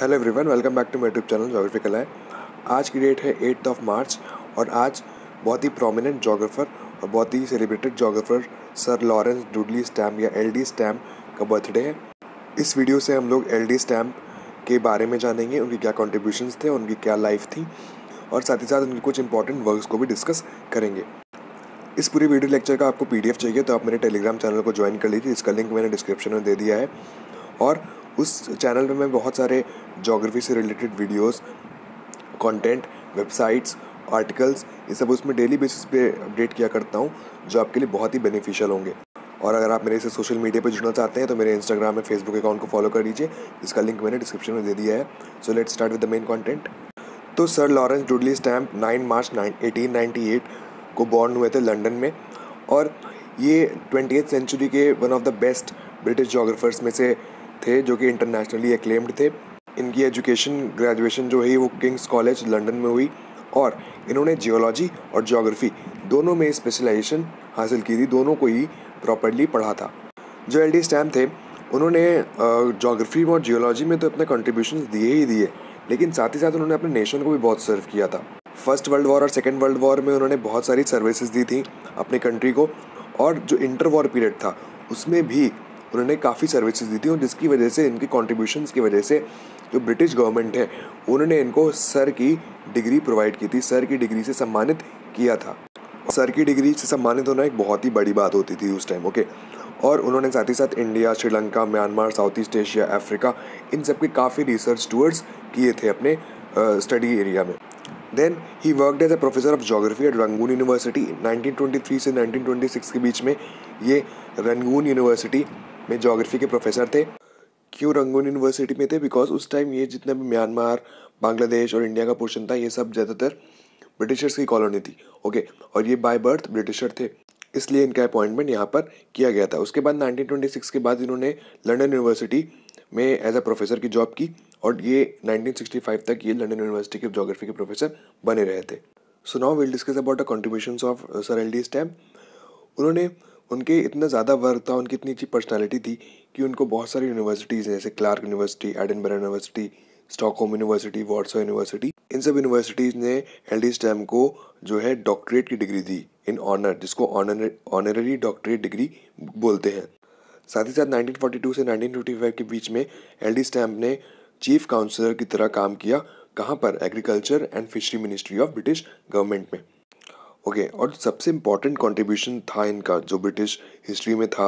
hello everyone welcome back to my YouTube channel geography कलाए आज की डेट है एट्थ ऑफ मार्च और आज बहुत ही प्रोमिनेंट जोग्राफर और बहुत ही celebrated geographer sir Lawrence Dudley Stamp या एल डी स्टैम्प का बर्थडे है इस वीडियो से हम लोग एल डी स्टैम्प के बारे में जानेंगे उनकी क्या कॉन्ट्रीब्यूशन थे उनकी क्या लाइफ थी और साथ ही साथ उनके कुछ इंपॉर्टेंट वर्क को भी डिस्कस करेंगे इस पूरी वीडियो लेक्चर का आपको एफ चाहिए तो आप मेरे टेलीग्राम चैनल को ज्वाइन कर लीजिए इसका लिंक मैंने डिस्क्रिप्शन में दे दिया है और उस चैनल में मैं बहुत सारे जोग्राफी से related videos content websites articles ये सब उसमें डेली बेसिस पे अपडेट किया करता हूँ जो आपके लिए बहुत ही बेनिफिशियल होंगे और अगर आप मेरे से सोशल मीडिया पर जुड़ना चाहते हैं तो मेरे इंस्टाग्राम में फेसबुक अकाउंट को फॉलो कर लीजिए इसका लिंक मैंने डिस्क्रिप्शन में दे दिया है so let start with the main content तो sir Lawrence Dudley Stamp nine March eighteen को बॉर्न हुए थे लंडन में और ये ट्वेंटी सेंचुरी के one of the best British geographers में से थे जो कि इंटरनेशनली एक्लेम्ड थे इनकी एजुकेशन ग्रेजुएशन जो है वो किंग्स कॉलेज लंदन में हुई और इन्होंने जियोलॉजी और जोग्राफ़ी दोनों में स्पेशलाइजेशन हासिल की थी दोनों को ही प्रॉपरली पढ़ा था जो एल डी स्टैम थे उन्होंने जोग्राफ़ी और जियोलॉजी में तो अपने कंट्रीब्यूशन दिए ही दिए लेकिन साथ ही साथ उन्होंने अपने नेशन को भी बहुत सर्व किया था फर्स्ट वर्ल्ड वॉर और सेकेंड वर्ल्ड वॉर में उन्होंने बहुत सारी सर्विसेज दी थी अपनी कंट्री को और जो इंटर वॉर पीरियड था उसमें भी उन्होंने काफ़ी सर्विसेज दी थी और जिसकी वजह से इनकी कॉन्ट्रीब्यूशन की वजह से जो ब्रिटिश गवर्नमेंट है उन्होंने इनको सर की डिग्री प्रोवाइड की थी सर की डिग्री से सम्मानित किया था सर की डिग्री से सम्मानित होना एक बहुत ही बड़ी बात होती थी उस टाइम ओके और उन्होंने साथ ही साथ India Sri Lanka Myanmar south east Asia Africa इन सब के काफ़ी रिसर्च टूअर्स किए थे अपने स्टडी uh, एरिया में देन ही worked as a professor of geography at Rangoon university 1923 से 1926 के बीच में ये रंगून यूनिवर्सिटी में जोग्राफी के प्रोफेसर थे क्यों रंगून यूनिवर्सिटी में थे बिकॉज उस टाइम ये जितना भी म्यांमार बांग्लादेश और इंडिया का पोर्शन था ये सब ज़्यादातर ब्रिटिशर्स की कॉलोनी थी ओके और ये बाय बर्थ ब्रिटिशर थे इसलिए इनका अपॉइंटमेंट यहाँ पर किया गया था उसके बाद 1926 के बाद इन्होंने लंदन यूनिवर्सिटी में एज अ प्रोफेसर की जॉब की और ये 1965 तक ये लंदन यूनिवर्सिटी के जोग्राफी के प्रोफेसर बने रहे थे so now will discuss about the contribution of sir L D Stamp उन्होंने उनके इतना ज़्यादा वर्क था उनकी इतनी अच्छी पर्सनैलिटी थी कि उनको बहुत सारी यूनिवर्सिटीज़ हैं जैसे Clark university Edinburgh university Stockholm university Warsaw university इन सब यूनिवर्सिटीज़ ने एल डी स्टैम को जो है डॉक्टरेट की डिग्री दी इन ऑनर जिसको ऑनर ऑनररी डॉक्टरेट डिग्री बोलते हैं साथ ही साथ 1942 से 1955 के बीच में एल डी स्टैम्प ने चीफ काउंसलर की तरह काम किया कहाँ पर agriculture and fishery ministry of British government में ओके okay, और सबसे इम्पोर्टेंट कंट्रीब्यूशन था इनका जो ब्रिटिश हिस्ट्री में था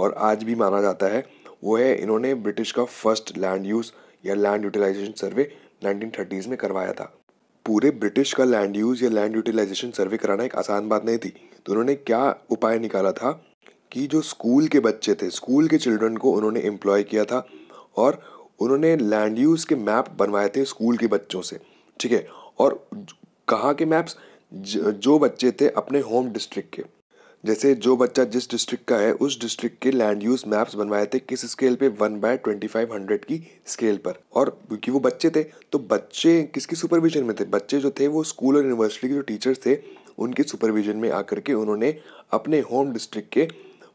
और आज भी माना जाता है वो है इन्होंने ब्रिटिश का फर्स्ट लैंड यूज़ या लैंड यूटिलाइजेशन सर्वे नाइनटीन में करवाया था पूरे ब्रिटिश का लैंड यूज़ या लैंड यूटिलाइजेशन सर्वे कराना एक आसान बात नहीं थी तो उन्होंने क्या उपाय निकाला था कि जो स्कूल के बच्चे थे स्कूल के चिल्ड्रन को उन्होंने एम्प्लॉय किया था और उन्होंने लैंड यूज़ के मैप बनवाए थे स्कूल के बच्चों से ठीक है और कहाँ के मैप्स जो बच्चे थे अपने होम डिस्ट्रिक्ट के जैसे जो बच्चा जिस डिस्ट्रिक्ट का है उस डिस्ट्रिक्ट के लैंड यूज मैप्स बनवाए थे किस स्केल पे one by twenty five hundred की स्केल पर और क्योंकि वो बच्चे थे तो बच्चे किसकी सुपरविजन में थे बच्चे जो थे वो स्कूल और यूनिवर्सिटी के जो टीचर्स थे उनके सुपरविजन में आकर के उन्होंने अपने होम डिस्ट्रिक्ट के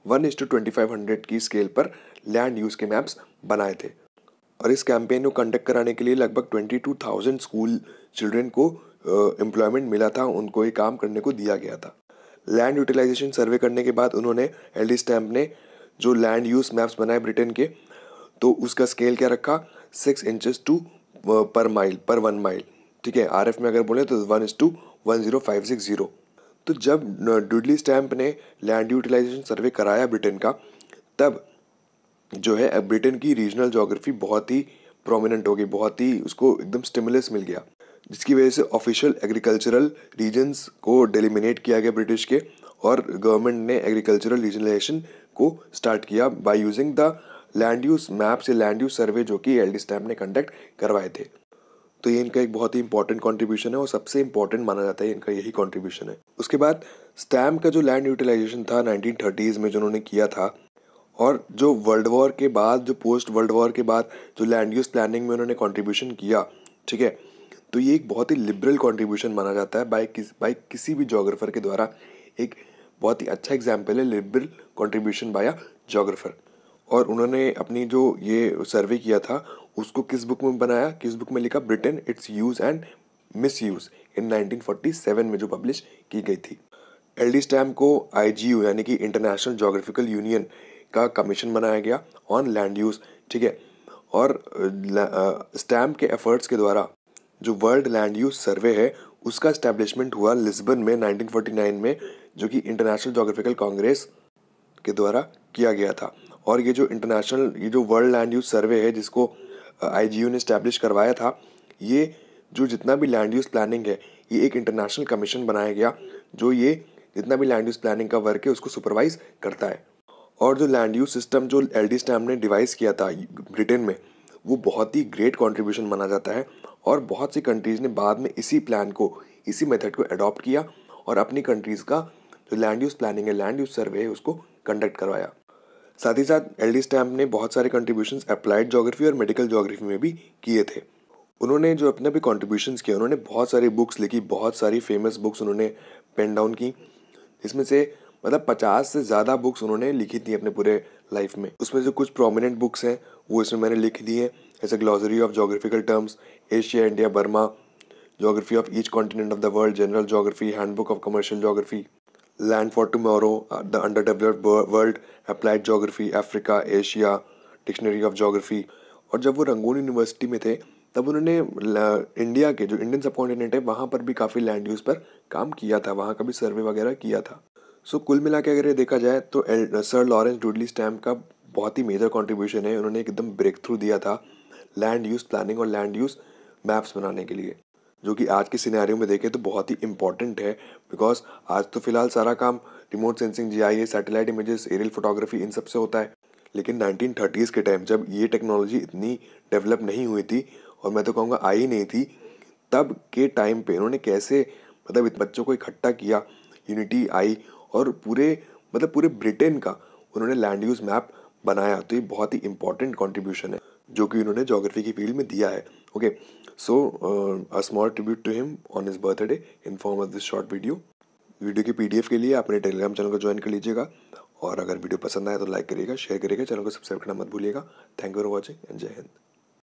one inch to twenty five hundred की स्केल पर लैंड यूज़ के मैप्स बनाए थे और इस कैंपेन को कंडक्ट कराने के लिए लगभग twenty two thousand school children को एम्प्लॉयमेंट मिला था उनको ही काम करने को दिया गया था लैंड यूटिलाइजेशन सर्वे करने के बाद उन्होंने एल डी स्टैम्प ने जो लैंड यूज मैप्स बनाए ब्रिटेन के तो उसका स्केल क्या रखा six inches to per mile पर वन माइल ठीक है आर में अगर बोले तो one is to one zero five six zero तो जब डुडली स्टैम्प ने लैंड यूटिलाइजेशन सर्वे कराया ब्रिटेन का तब जो है ब्रिटेन की रीजनल जोग्राफी बहुत ही प्रोमिनेंट हो गई बहुत ही उसको एकदम स्टिमुलस मिल गया जिसकी वजह से ऑफिशियल एग्रीकल्चरल रीजन्स को डेलिमिनेट किया गया ब्रिटिश के और गवर्नमेंट ने एग्रीकल्चरल रीजनलाइजेशन को स्टार्ट किया by using the land use maps या लैंड यूज सर्वे जो कि एल डी स्टैम्प ने कंडक्ट करवाए थे तो ये इनका एक बहुत ही इंपॉर्टेंट कॉन्ट्रीब्यूशन है और सबसे इंपॉर्टेंट माना जाता है इनका यही कॉन्ट्रीब्यूशन है उसके बाद स्टैम्प का जो लैंड यूटिलाइजेशन था नाइनटीन थर्टीज़ में जो उन्होंने किया था और जो वर्ल्ड वॉर के बाद जो पोस्ट वर्ल्ड वॉर के बाद जो लैंड यूज प्लानिंग में उन्होंने कॉन्ट्रीब्यूशन किया ठीक है तो ये एक बहुत ही लिबरल कॉन्ट्रीब्यूशन माना जाता है बाय किस बाय किसी भी जोग्राफर के द्वारा एक बहुत ही अच्छा एग्जाम्पल है liberal contribution by a geographer और उन्होंने अपनी जो ये सर्वे किया था उसको किस बुक में बनाया किस बुक में लिखा Britain its use and misuse in 1947 में जो पब्लिश की गई थी एल डी स्टैम को आई जी यू यानी कि इंटरनेशनल जोग्राफिकल यूनियन का कमीशन बनाया गया ऑन लैंड यूज़ ठीक है और स्टैम्प uh, uh, के एफर्ट्स के द्वारा जो वर्ल्ड लैंड यूज सर्वे है उसका स्टैब्लिशमेंट हुआ लिस्बन में 1949 में जो कि इंटरनेशनल जोग्राफिकल कांग्रेस के द्वारा किया गया था और ये जो इंटरनेशनल ये जो वर्ल्ड लैंड यूज सर्वे है जिसको आई ने स्टैब्लिश करवाया था ये जो जितना भी लैंड यूज़ प्लानिंग है ये एक इंटरनेशनल कमीशन बनाया गया जो ये जितना भी लैंड यूज़ प्लानिंग का वर्क है उसको सुपरवाइज करता है और जो लैंड यूज सिस्टम जो एल डी स्टैम ने डिवाइस किया था ब्रिटेन में वो बहुत ही ग्रेट कॉन्ट्रीब्यूशन माना जाता है और बहुत सी कंट्रीज़ ने बाद में इसी प्लान को इसी मेथड को अडॉप्ट किया और अपनी कंट्रीज़ का जो लैंड यूज़ प्लानिंग है लैंड यूज़ सर्वे है उसको कंडक्ट करवाया साथ ही साथ एल डी स्टैम्प ने बहुत सारे कंट्रीब्यूशन अप्लाइड जोग्राफी और मेडिकल जोग्राफी में भी किए थे उन्होंने जो अपने भी कॉन्ट्रीब्यूशन किए उन्होंने बहुत सारी बुक्स लिखी बहुत सारी फेमस बुक्स उन्होंने पेन डाउन की इसमें से मतलब पचास से ज़्यादा बुक्स उन्होंने लिखी थी अपने पूरे लाइफ में उसमें से कुछ प्रोमिनेंट बुक्स हैं वो इसमें मैंने लिख दी हैं जैसे glossary of geographical terms Asia India Burma geography of each continent of the world general geography handbook of commercial geography land for tomorrow the underdeveloped world applied geography Africa Asia dictionary of geography और जब वो Rangoon university में थे तब उन्होंने India के जो Indian सब कॉन्टिनेंट है वहाँ पर भी काफ़ी लैंड यूज़ पर काम किया था वहाँ का भी सर्वे वगैरह किया था सो so, कुल मिला के अगर ये देखा जाए तो सर लॉरेंस डूडली स्टैम्प का बहुत ही मेजर कॉन्ट्रीब्यूशन है उन्होंने एकदम ब्रेक थ्रू दिया था लैंड यूज़ प्लानिंग और लैंड यूज़ मैप्स बनाने के लिए जो कि आज के सिनेरियो में देखें तो बहुत ही इंपॉर्टेंट है बिकॉज आज तो फिलहाल सारा काम remote sensing G I satellite images aerial photography इन सब से होता है लेकिन नाइनटीन थर्टीज़ के टाइम जब ये टेक्नोलॉजी इतनी डेवलप नहीं हुई थी और मैं तो कहूँगा आई ही नहीं थी तब के टाइम पे उन्होंने कैसे मतलब बच्चों को इकट्ठा किया यूनिटी आई और पूरे मतलब पूरे ब्रिटेन का उन्होंने लैंड यूज़ मैप बनाया तो ये बहुत ही इंपॉर्टेंट कॉन्ट्रीब्यूशन है जो कि उन्होंने जोग्राफी की फील्ड में दिया है okay so a small tribute to him on his birthday in form of this short video video की पीडीएफ के लिए अपने टेलीग्राम चैनल को ज्वाइन कर लीजिएगा और अगर वीडियो पसंद आए तो लाइक करिएगा शेयर करिएगा चैनल को सब्सक्राइब करना मत भूलिएगा thank you for watching and Jai Hind